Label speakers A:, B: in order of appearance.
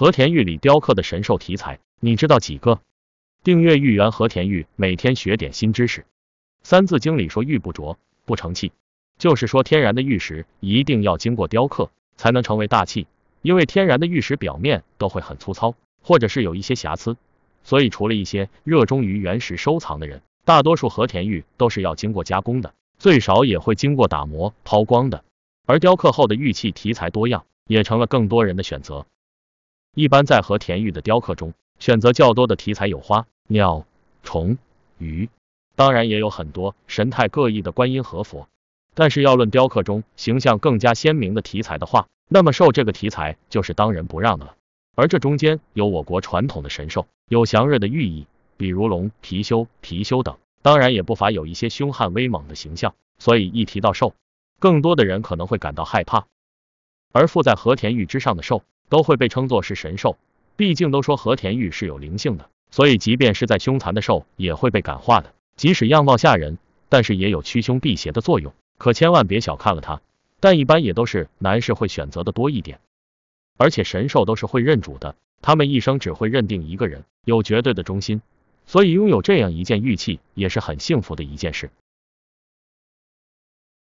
A: 和田玉里雕刻的神兽题材，你知道几个？订阅玉源和田玉，每天学点新知识。三字经里说“玉不琢不成器”，就是说天然的玉石一定要经过雕刻才能成为大器，因为天然的玉石表面都会很粗糙，或者是有一些瑕疵，所以除了一些热衷于原石收藏的人，大多数和田玉都是要经过加工的，最少也会经过打磨抛光的。而雕刻后的玉器题材多样，也成了更多人的选择。一般在和田玉的雕刻中，选择较多的题材有花、鸟、虫、鱼，当然也有很多神态各异的观音和佛。但是要论雕刻中形象更加鲜明的题材的话，那么兽这个题材就是当仁不让的了。而这中间有我国传统的神兽，有祥瑞的寓意，比如龙、貔貅、貔貅等，当然也不乏有一些凶悍威猛的形象。所以一提到兽，更多的人可能会感到害怕。而附在和田玉之上的兽，都会被称作是神兽，毕竟都说和田玉是有灵性的，所以即便是在凶残的兽，也会被感化的。即使样貌吓人，但是也有驱凶避邪的作用，可千万别小看了它。但一般也都是男士会选择的多一点，而且神兽都是会认主的，他们一生只会认定一个人，有绝对的忠心，所以拥有这样一件玉器也是很幸福的一件事。